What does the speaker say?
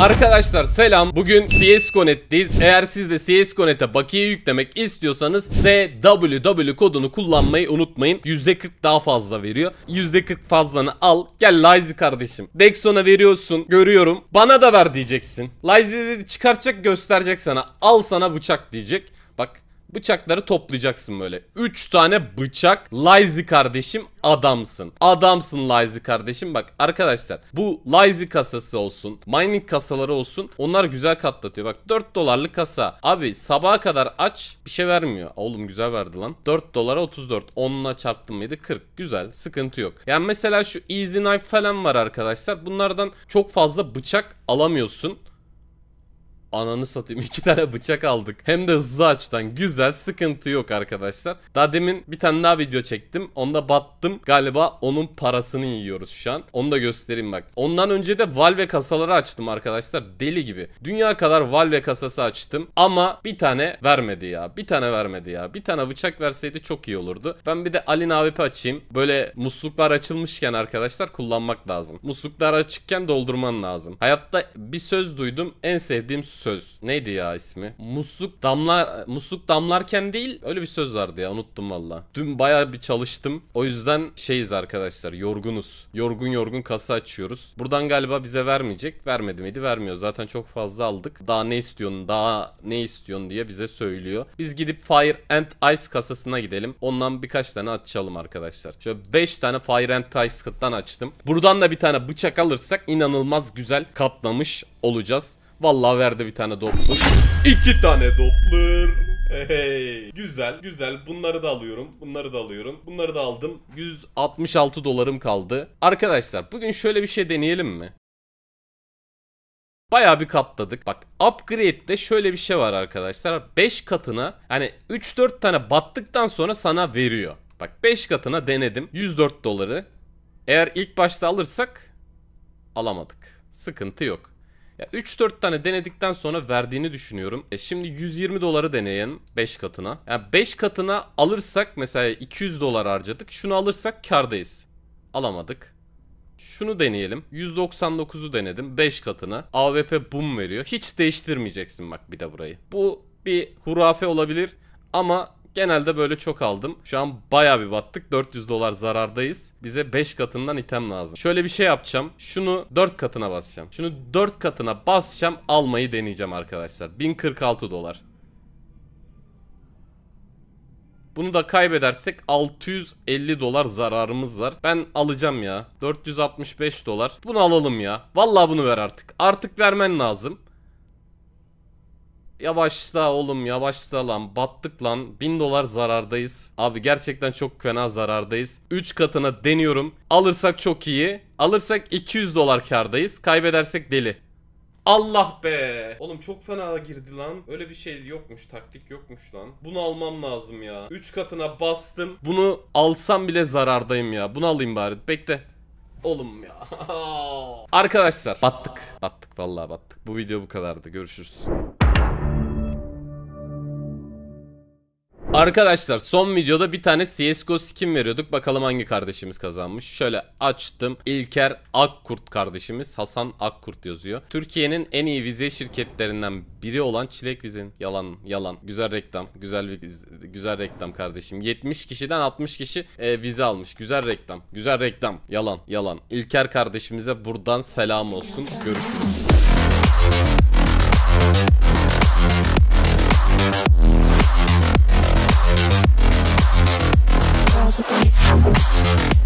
Arkadaşlar selam. Bugün CSGO.net'teyiz. Eğer siz de CSGO.net'e bakiye yüklemek istiyorsanız ZWW kodunu kullanmayı unutmayın. %40 daha fazla veriyor. %40 fazlanı al. Gel lazy kardeşim. Dexon'a veriyorsun. Görüyorum. Bana da ver diyeceksin. Lazy dedi çıkartacak gösterecek sana. Al sana bıçak diyecek. Bak Bıçakları toplayacaksın böyle. 3 tane bıçak. Lazy kardeşim adamsın. Adamsın Lazy kardeşim. Bak arkadaşlar bu Lazy kasası olsun. Mining kasaları olsun. Onlar güzel katlatıyor. Bak 4 dolarlık kasa. Abi sabaha kadar aç bir şey vermiyor. Oğlum güzel verdi lan. 4 dolara 34. onunla çarptım mıydı 40. Güzel. Sıkıntı yok. Yani mesela şu Easy Knife falan var arkadaşlar. Bunlardan çok fazla bıçak alamıyorsun. Ananı satayım iki tane bıçak aldık. Hem de hızlı açtan güzel sıkıntı yok arkadaşlar. Daha demin bir tane daha video çektim. Onda battım. Galiba onun parasını yiyoruz şu an. Onu da göstereyim bak. Ondan önce de Valve kasaları açtım arkadaşlar. Deli gibi. Dünya kadar Valve kasası açtım. Ama bir tane vermedi ya. Bir tane vermedi ya. Bir tane bıçak verseydi çok iyi olurdu. Ben bir de Alin AWP açayım. Böyle musluklar açılmışken arkadaşlar kullanmak lazım. Musluklar açıkken doldurman lazım. Hayatta bir söz duydum. En sevdiğim söz. Neydi ya ismi? Musluk damlar musluk damlarken değil öyle bir söz vardı ya unuttum valla. Dün baya bir çalıştım. O yüzden şeyiz arkadaşlar yorgunuz. Yorgun yorgun kasa açıyoruz. Buradan galiba bize vermeyecek. Vermedi miydi? Vermiyor. Zaten çok fazla aldık. Daha ne istiyorsun? Daha ne istiyorsun diye bize söylüyor. Biz gidip Fire and Ice kasasına gidelim. Ondan birkaç tane açalım arkadaşlar. Şöyle 5 tane Fire and Ice kıttan açtım. Buradan da bir tane bıçak alırsak inanılmaz güzel katlamış olacağız. Vallahi verdi bir tane Doppler. İki tane Doppler. Hey. Güzel güzel bunları da alıyorum bunları da alıyorum bunları da aldım 166 dolarım kaldı Arkadaşlar bugün şöyle bir şey deneyelim mi? Baya bir katladık. Bak upgrade'de şöyle bir şey var arkadaşlar. 5 katına hani 3-4 tane battıktan sonra sana veriyor. Bak 5 katına denedim. 104 doları. Eğer ilk başta alırsak alamadık. Sıkıntı yok. 3-4 tane denedikten sonra verdiğini düşünüyorum. E şimdi 120 doları deneyin 5 katına. Yani 5 katına alırsak mesela 200 dolar harcadık. Şunu alırsak kardayız. Alamadık. Şunu deneyelim. 199'u denedim 5 katına. AWP boom veriyor. Hiç değiştirmeyeceksin bak bir de burayı. Bu bir hurafe olabilir ama Genelde böyle çok aldım. Şu an baya bir battık. 400 dolar zarardayız. Bize 5 katından item lazım. Şöyle bir şey yapacağım. Şunu 4 katına basacağım. Şunu 4 katına basacağım. Almayı deneyeceğim arkadaşlar. 1046 dolar. Bunu da kaybedersek 650 dolar zararımız var. Ben alacağım ya. 465 dolar. Bunu alalım ya. Vallahi bunu ver artık. Artık vermen lazım. Yavaşla oğlum yavaşla lan battık lan 1000 dolar zarardayız. Abi gerçekten çok fena zarardayız. 3 katına deniyorum. Alırsak çok iyi. Alırsak 200 dolar kardayız. Kaybedersek deli. Allah be. Oğlum çok fena girdi lan. Öyle bir şey yokmuş. Taktik yokmuş lan. Bunu almam lazım ya. 3 katına bastım. Bunu alsam bile zarardayım ya. Bunu alayım bari. Bekle. Oğlum ya. Arkadaşlar battık. Battık vallahi battık. Bu video bu kadardı. Görüşürüz. Arkadaşlar son videoda bir tane CSGO skin veriyorduk. Bakalım hangi kardeşimiz kazanmış. Şöyle açtım. İlker Akkurt kardeşimiz. Hasan Akkurt yazıyor. Türkiye'nin en iyi vize şirketlerinden biri olan Çilek Viz'in Yalan yalan. Güzel reklam. Güzel güzel reklam kardeşim. 70 kişiden 60 kişi e, vize almış. Güzel reklam. Güzel reklam. Yalan yalan. İlker kardeşimize buradan selam olsun. Görüşürüz. possibly.